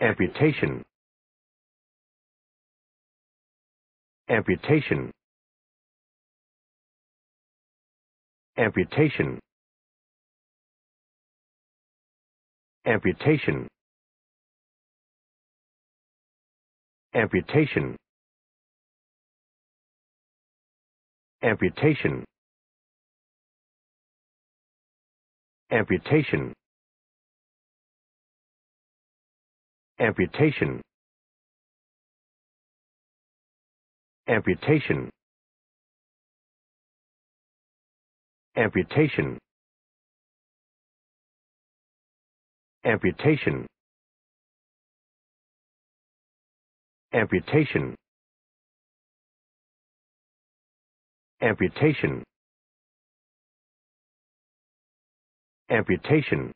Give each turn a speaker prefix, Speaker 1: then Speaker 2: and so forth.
Speaker 1: amputation amputation amputation amputation amputation amputation amputation amputation amputation amputation amputation amputation amputation amputation